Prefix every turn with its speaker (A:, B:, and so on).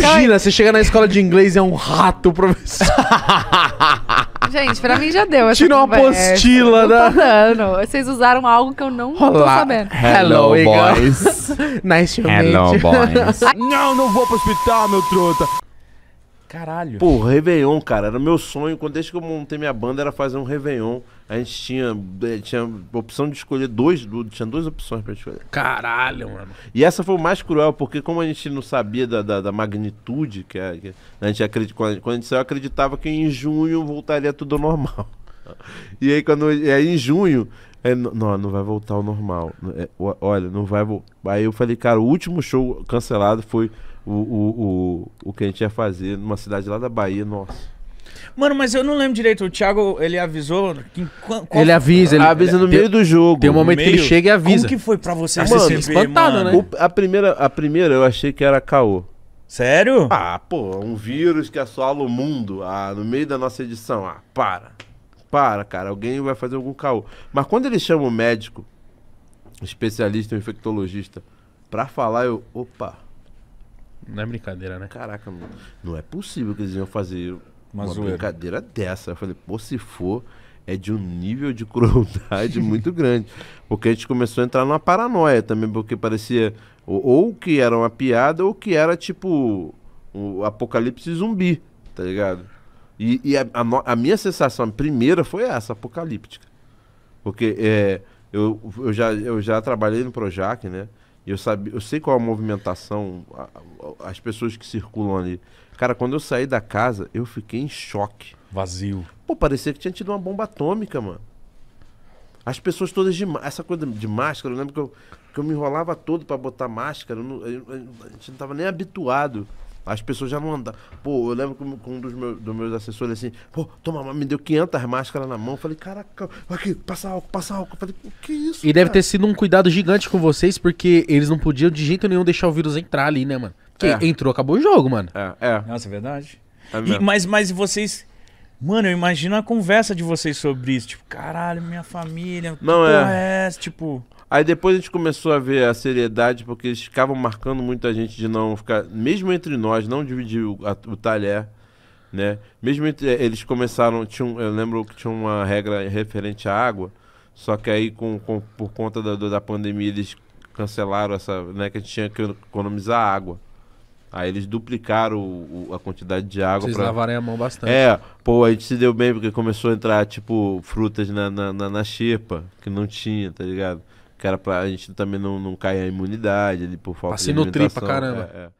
A: Imagina, então, você chega na escola de inglês e é um rato, professor. Gente, pra mim já deu. Essa Tirou uma apostila né? Vocês usaram algo que eu não tô sabendo. Hello, boys. nice to meet you. Hello, boys. não, não vou pro hospital, meu trota. Caralho. Pô, Réveillon, cara, era o meu sonho. Quando desde que eu montei minha banda era fazer um Réveillon. A gente tinha, eh, tinha opção de escolher dois, tinha duas opções pra escolher. Caralho, mano. E essa foi o mais cruel, porque como a gente não sabia da, da, da magnitude que a, que a gente acreditava, quando a gente saiu, acreditava que em junho voltaria tudo ao normal. E aí, quando, e aí em junho, é, não, não vai voltar ao normal. É, olha, não vai voltar. Aí eu falei, cara, o último show cancelado foi o, o, o, o que a gente ia fazer numa cidade lá da Bahia, nossa. Mano, mas eu não lembro direito. O Thiago, ele avisou. Que, qual... Ele avisa. Ele avisa no meio do jogo. Tem um momento que ele chega e avisa. Como que foi pra você mano, espantado, né? O, a, primeira, a primeira eu achei que era caô. Sério? Ah, pô, um vírus que assola o mundo. Ah, no meio da nossa edição. Ah, para. Para, cara. Alguém vai fazer algum caô. Mas quando ele chama o médico, especialista, o infectologista, pra falar, eu. Opa. Não é brincadeira, né? Caraca, mano. Não é possível que eles iam fazer uma, uma brincadeira dessa. Eu falei, pô, se for, é de um nível de crueldade muito grande. Porque a gente começou a entrar numa paranoia também, porque parecia ou, ou que era uma piada ou que era tipo o um apocalipse zumbi, tá ligado? E, e a, a, a, minha sensação a primeira foi essa, apocalíptica. Porque é, eu, eu, já, eu já trabalhei no Projac, né? Eu, sabe, eu sei qual a movimentação, a, a, as pessoas que circulam ali. Cara, quando eu saí da casa, eu fiquei em choque. Vazio. Pô, parecia que tinha tido uma bomba atômica, mano. As pessoas todas de essa coisa de máscara, eu lembro que eu, que eu me enrolava todo para botar máscara, eu não, eu, eu, a gente não tava nem habituado. As pessoas já não andam. Pô, eu lembro com um dos meus, dos meus assessores assim, pô, toma, me deu 500 máscaras na mão. Falei, caraca, aqui, passa álcool, passa álcool. Falei, o que é isso? E cara? deve ter sido um cuidado gigante com vocês, porque eles não podiam de jeito nenhum deixar o vírus entrar ali, né, mano? Porque é. entrou, acabou o jogo, mano. É, é. Nossa, é verdade. É e, mas, mas vocês. Mano, eu imagino a conversa de vocês sobre isso. Tipo, caralho, minha família. Não é. é. Tipo. Aí depois a gente começou a ver a seriedade, porque eles ficavam marcando muita gente de não ficar, mesmo entre nós, não dividir o, a, o talher, né? Mesmo entre, eh, eles começaram, tinham, eu lembro que tinha uma regra referente à água, só que aí com, com por conta da, da pandemia eles cancelaram essa, né, que a gente tinha que economizar água. Aí eles duplicaram o, o, a quantidade de água. Vocês pra... lavarem a mão bastante. É, pô, a gente se deu bem porque começou a entrar, tipo, frutas na, na, na, na xepa, que não tinha, tá ligado? que era pra gente também não, não cair a imunidade ali por falta Passei de no tri pra caramba. É, é.